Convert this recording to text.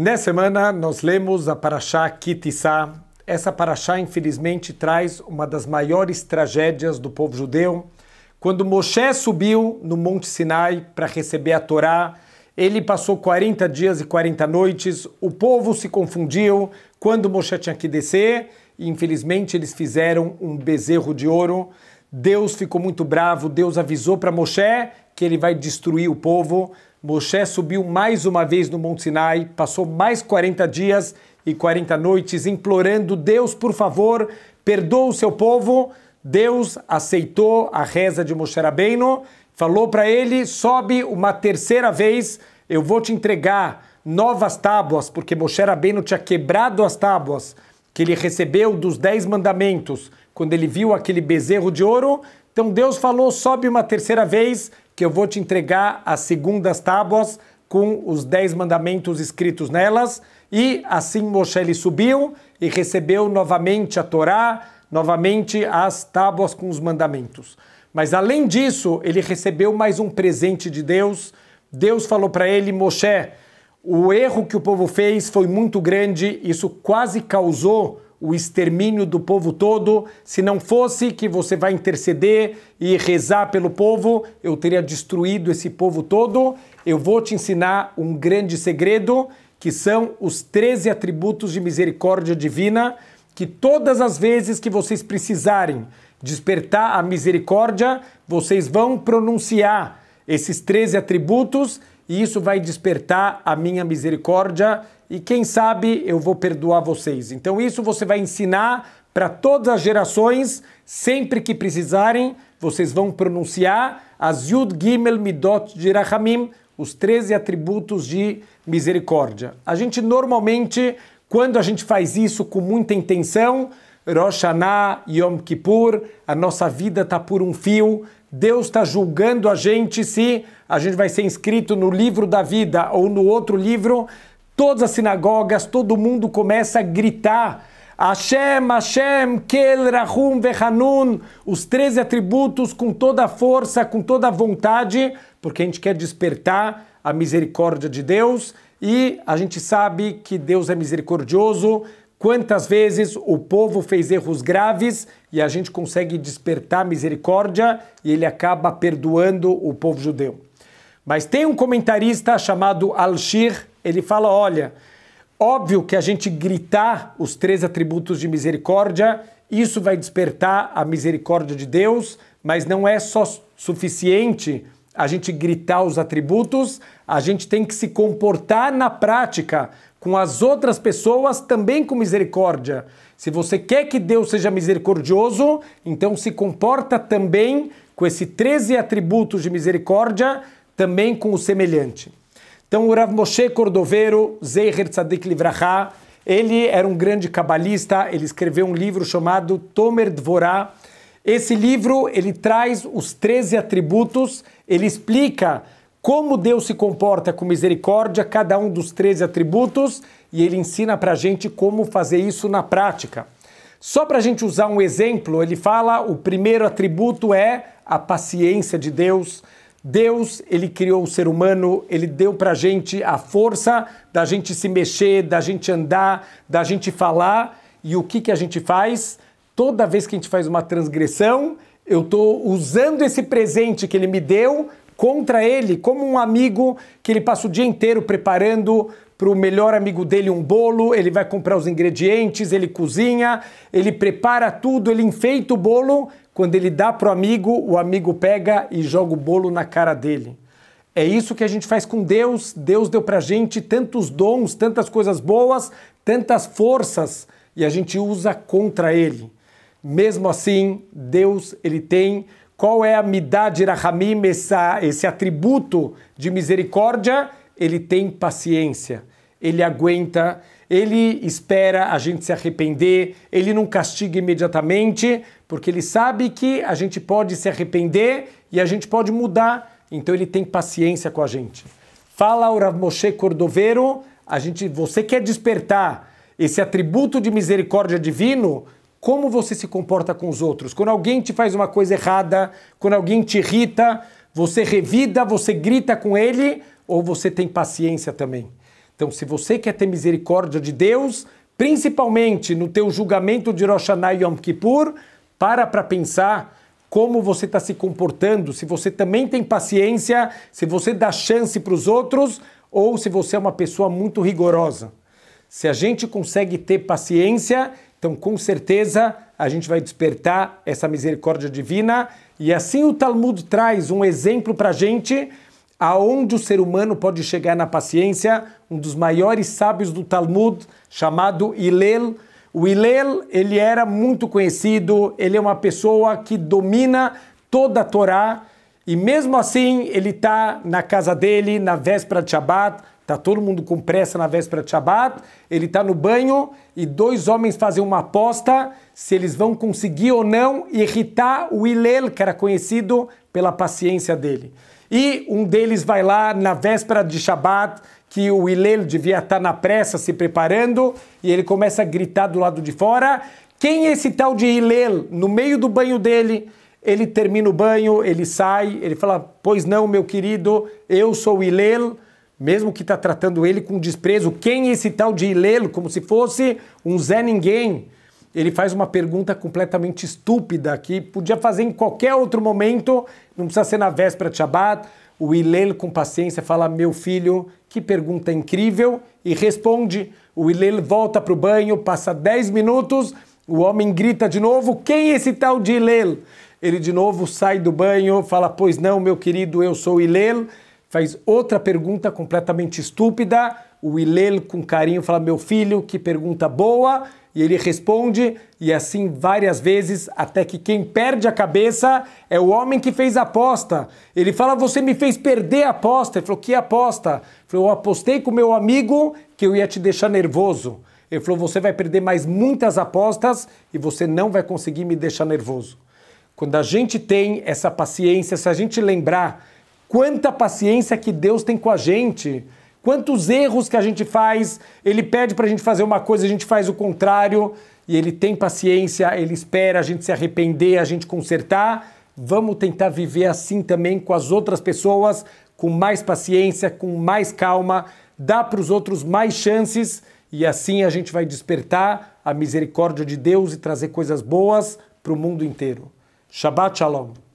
Nessa semana nós lemos a Paraxá Kitissá. Essa Paraxá, infelizmente, traz uma das maiores tragédias do povo judeu. Quando Moshe subiu no Monte Sinai para receber a Torá, ele passou 40 dias e 40 noites, o povo se confundiu quando Moshe tinha que descer e, infelizmente, eles fizeram um bezerro de ouro. Deus ficou muito bravo, Deus avisou para Moshe que ele vai destruir o povo, Moshe subiu mais uma vez no Monte Sinai, passou mais 40 dias e 40 noites implorando Deus, por favor, perdoa o seu povo. Deus aceitou a reza de Moshe Rabbeinu, falou para ele: sobe uma terceira vez, eu vou te entregar novas tábuas, porque Moshe Rabbeinu tinha quebrado as tábuas que ele recebeu dos dez mandamentos quando ele viu aquele bezerro de ouro. Então Deus falou: sobe uma terceira vez, que eu vou te entregar as segundas tábuas com os dez mandamentos escritos nelas. E assim Moshe ele subiu e recebeu novamente a Torá, novamente as tábuas com os mandamentos. Mas além disso, ele recebeu mais um presente de Deus. Deus falou para ele, Moshe, o erro que o povo fez foi muito grande, isso quase causou o extermínio do povo todo, se não fosse que você vai interceder e rezar pelo povo, eu teria destruído esse povo todo. Eu vou te ensinar um grande segredo, que são os 13 atributos de misericórdia divina, que todas as vezes que vocês precisarem despertar a misericórdia, vocês vão pronunciar esses 13 atributos e isso vai despertar a minha misericórdia e quem sabe eu vou perdoar vocês. Então isso você vai ensinar para todas as gerações, sempre que precisarem, vocês vão pronunciar as Yud Gimel Midot de os 13 atributos de misericórdia. A gente normalmente, quando a gente faz isso com muita intenção, Rosh Hashanah, Yom Kippur, a nossa vida está por um fio, Deus está julgando a gente se a gente vai ser inscrito no livro da vida ou no outro livro. Todas as sinagogas, todo mundo começa a gritar. Hashem, Hashem, Kel, Rahum, Vehanun, os 13 atributos com toda a força, com toda a vontade, porque a gente quer despertar a misericórdia de Deus e a gente sabe que Deus é misericordioso, Quantas vezes o povo fez erros graves e a gente consegue despertar misericórdia e ele acaba perdoando o povo judeu. Mas tem um comentarista chamado Al-Shir, ele fala: olha, óbvio que a gente gritar os três atributos de misericórdia, isso vai despertar a misericórdia de Deus, mas não é só suficiente a gente gritar os atributos, a gente tem que se comportar na prática com as outras pessoas também com misericórdia. Se você quer que Deus seja misericordioso, então se comporta também com esses 13 atributos de misericórdia, também com o semelhante. Então, o Rav Moshe Cordoveiro, Zeher Tzadik Livraha, ele era um grande cabalista, ele escreveu um livro chamado Tomer Dvorah. Esse livro, ele traz os 13 atributos ele explica como Deus se comporta com misericórdia, cada um dos 13 atributos, e ele ensina para a gente como fazer isso na prática. Só para a gente usar um exemplo, ele fala: o primeiro atributo é a paciência de Deus. Deus, ele criou o ser humano, ele deu para a gente a força da gente se mexer, da gente andar, da gente falar. E o que, que a gente faz? Toda vez que a gente faz uma transgressão, eu estou usando esse presente que ele me deu contra ele, como um amigo que ele passa o dia inteiro preparando para o melhor amigo dele um bolo, ele vai comprar os ingredientes, ele cozinha, ele prepara tudo, ele enfeita o bolo. Quando ele dá para o amigo, o amigo pega e joga o bolo na cara dele. É isso que a gente faz com Deus. Deus deu para a gente tantos dons, tantas coisas boas, tantas forças, e a gente usa contra ele. Mesmo assim, Deus, ele tem qual é a midad rahamim, essa, esse atributo de misericórdia? Ele tem paciência, ele aguenta, ele espera a gente se arrepender, ele não castiga imediatamente, porque ele sabe que a gente pode se arrepender e a gente pode mudar, então ele tem paciência com a gente. Fala o Moshe Cordoveiro, a gente, você quer despertar esse atributo de misericórdia divino? como você se comporta com os outros. Quando alguém te faz uma coisa errada, quando alguém te irrita, você revida, você grita com ele ou você tem paciência também. Então, se você quer ter misericórdia de Deus, principalmente no teu julgamento de Rosh Hashanah e Yom Kippur, para para pensar como você está se comportando, se você também tem paciência, se você dá chance para os outros ou se você é uma pessoa muito rigorosa. Se a gente consegue ter paciência então, com certeza, a gente vai despertar essa misericórdia divina. E assim o Talmud traz um exemplo para a gente aonde o ser humano pode chegar na paciência. Um dos maiores sábios do Talmud, chamado Ilel. O Ilel, ele era muito conhecido, ele é uma pessoa que domina toda a Torá. E mesmo assim, ele está na casa dele, na véspera de Shabat, Tá todo mundo com pressa na véspera de Shabat, ele está no banho e dois homens fazem uma aposta se eles vão conseguir ou não irritar o Hillel, que era conhecido pela paciência dele. E um deles vai lá na véspera de Shabat, que o Hillel devia estar tá na pressa se preparando, e ele começa a gritar do lado de fora: "Quem é esse tal de Hillel?" No meio do banho dele, ele termina o banho, ele sai, ele fala: "Pois não, meu querido, eu sou o Hillel." mesmo que está tratando ele com desprezo, quem é esse tal de Ilelo, como se fosse um Zé Ninguém? Ele faz uma pergunta completamente estúpida que podia fazer em qualquer outro momento, não precisa ser na véspera de Shabat. O Ilelo, com paciência, fala: Meu filho, que pergunta incrível, e responde. O Ilelo volta para o banho, passa 10 minutos, o homem grita de novo: Quem é esse tal de Ilelo? Ele de novo sai do banho, fala: Pois não, meu querido, eu sou Ilelo faz outra pergunta completamente estúpida. O Ilel, com carinho, fala: Meu filho, que pergunta boa. E ele responde, e assim várias vezes, até que quem perde a cabeça é o homem que fez a aposta. Ele fala: Você me fez perder a aposta. Ele falou: Que aposta? Ele falou: Eu apostei com meu amigo que eu ia te deixar nervoso. Ele falou: Você vai perder mais muitas apostas e você não vai conseguir me deixar nervoso. Quando a gente tem essa paciência, se a gente lembrar Quanta paciência que Deus tem com a gente. Quantos erros que a gente faz, ele pede para a gente fazer uma coisa, a gente faz o contrário, e ele tem paciência, ele espera a gente se arrepender, a gente consertar. Vamos tentar viver assim também com as outras pessoas, com mais paciência, com mais calma, dá para os outros mais chances e assim a gente vai despertar a misericórdia de Deus e trazer coisas boas para o mundo inteiro. Shabbat Shalom.